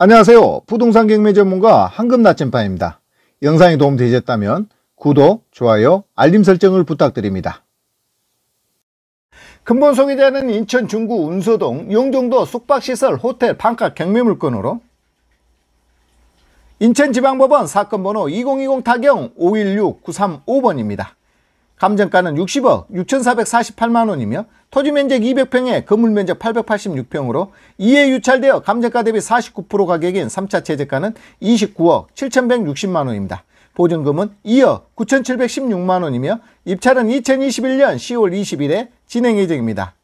안녕하세요. 부동산 경매 전문가 황금 나침반입니다. 영상이 도움되셨다면 구독, 좋아요, 알림 설정을 부탁드립니다. 근본 소개자는 인천 중구 운서동 용종도 숙박시설 호텔 반값 경매 물건으로 인천지방법원 사건 번호 2020 타경 516935번입니다. 감정가는 60억 6,448만 원이며 토지 면적 200평에 건물 면적 886평으로 이에 유찰되어 감정가 대비 49% 가격인 3차 최저가는 29억 7,160만 원입니다. 보증금은 2억 9,716만 원이며 입찰은 2021년 10월 20일에 진행 예정입니다.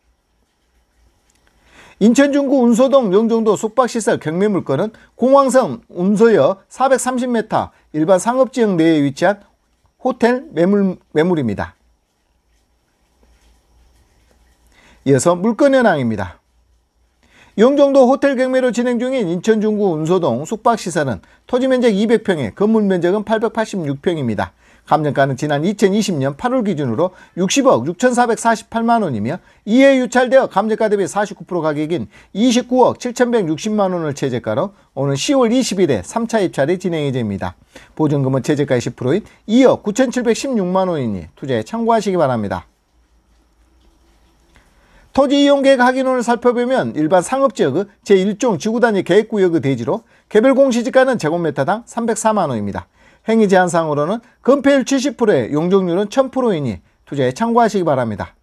인천 중구 운소동 영종도 숙박시설 경매 물건은 공황성 운소역 430m 일반 상업지역 내에 위치한 호텔 매물, 매물입니다. 이어서 물건 현황입니다. 영종도 호텔 경매로 진행 중인 인천 중구 운소동 숙박시설은 토지 면적 200평에 건물 면적은 886평입니다. 감정가는 지난 2020년 8월 기준으로 60억 6,448만 원이며 이에 유찰되어 감정가 대비 49% 가격인 29억 7,160만 원을 최저가로 오는 10월 20일에 3차 입찰이 진행이 됩니다. 보증금은 최저가의 10%인 2억 9,716만 원이니 투자에 참고하시기 바랍니다. 토지 이용 계획 확인원을 살펴보면 일반 상업지역의 제1종 지구단위 계획구역의 대지로 개별 공시지가는 제곱미터당 304만원입니다. 행위 제한상으로는 금폐율 70%에 용적률은 1000%이니 투자에 참고하시기 바랍니다.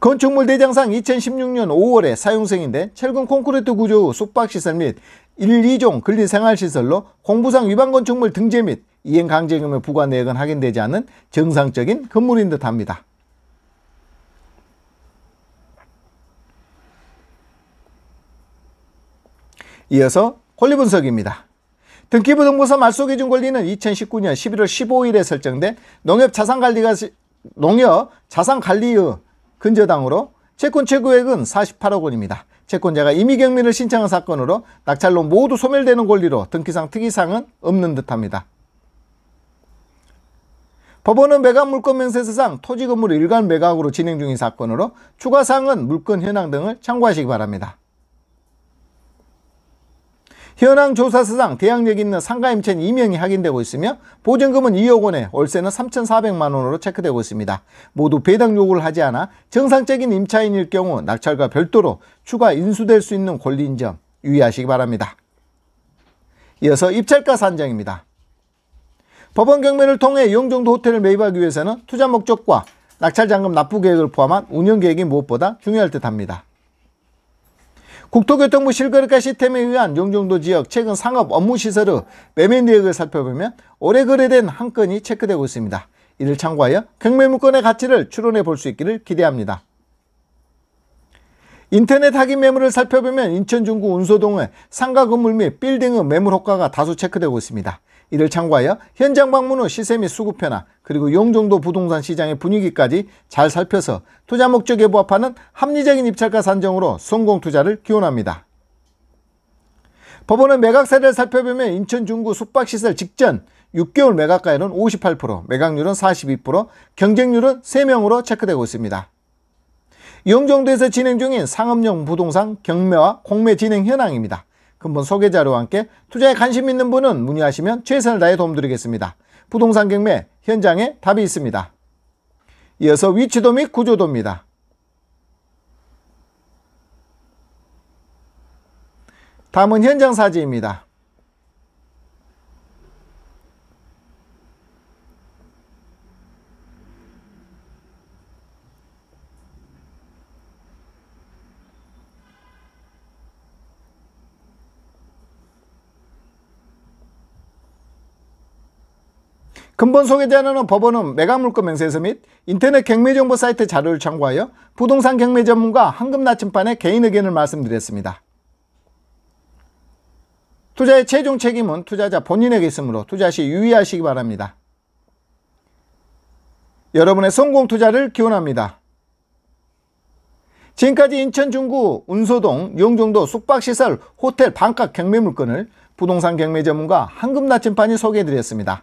건축물 대장상 2016년 5월에 사용 생인데 철근 콘크리트 구조 후 숙박시설 및 1, 2종 근린생활시설로 공부상 위반 건축물 등재 및 이행 강제금의 부과 내역은 확인되지 않은 정상적인 건물인 듯합니다. 이어서 권리분석입니다. 등기부등본서 말소기준 권리는 2019년 11월 15일에 설정된 농협자산관리가 농협 자산관리의 근저당으로 채권 최고액은 48억 원입니다. 채권자가 임의경매를 신청한 사건으로 낙찰로 모두 소멸되는 권리로 등기상 특이사항은 없는 듯합니다. 법원은 매각 물권 명세서상 토지 건물 일괄 매각으로 진행 중인 사건으로 추가 사항은 물권 현황 등을 참고하시기 바랍니다. 현황 조사서상 대항력 있는 상가 임차인 2명이 확인되고 있으며 보증금은 2억 원에 월세는 3,400만 원으로 체크되고 있습니다. 모두 배당 요구를 하지 않아 정상적인 임차인일 경우 낙찰과 별도로 추가 인수될 수 있는 권리인 점 유의하시기 바랍니다. 이어서 입찰가 산정입니다. 법원 경매를 통해 용종도 호텔을 매입하기 위해서는 투자 목적과 낙찰 잔금 납부 계획을 포함한 운영 계획이 무엇보다 중요할 듯합니다. 국토교통부 실거래가 시스템에 의한 용종도 지역 최근 상업 업무시설의 매매 내역을 살펴보면 올해 거래된 한 건이 체크되고 있습니다. 이를 참고하여 경매물건의 가치를 추론해 볼 수 있기를 기대합니다. 인터넷 하긴 매물을 살펴보면 인천 중구 운소동의 상가 건물 및 빌딩의 매물 효과가다소 체크되고 있습니다. 이를 참고하여 현장 방문 후 시세 및 수급 변화 그리고 용종도 부동산 시장의 분위기까지 잘 살펴서 투자 목적에 부합하는 합리적인 입찰가 산정으로 성공 투자를 기원합니다. 법원은 매각세를 살펴보면 인천 중구 숙박시설 직전 6개월 매각가율은 58%, 매각률은 42%, 경쟁률은 3명으로 체크되고 있습니다. 영종도에서 진행 중인 상업용 부동산 경매와 공매 진행 현황입니다. 근본 소개 자료와 함께 투자에 관심 있는 분은 문의하시면 최선을 다해 도움드리겠습니다. 부동산 경매 현장에 답이 있습니다. 이어서 위치도 및 구조도입니다. 다음은 현장 사진입니다. 근본소에 대한 어, 법원은 매각물권 맹세서 및 인터넷 경매정보 사이트 자료를 참고하여 부동산 경매 전문가 황금 나침판의 개인 의견을 말씀드렸습니다. 투자의 최종 책임은 투자자 본인에게 있으므로 투자 시 유의하시기 바랍니다. 여러분의 성공 투자를 기원합니다. 지금까지 인천 중구 운소동 용종도 숙박시설 호텔 반값 경매 물건을 부동산 경매 전문가 황금나침판이 소개해드렸습니다.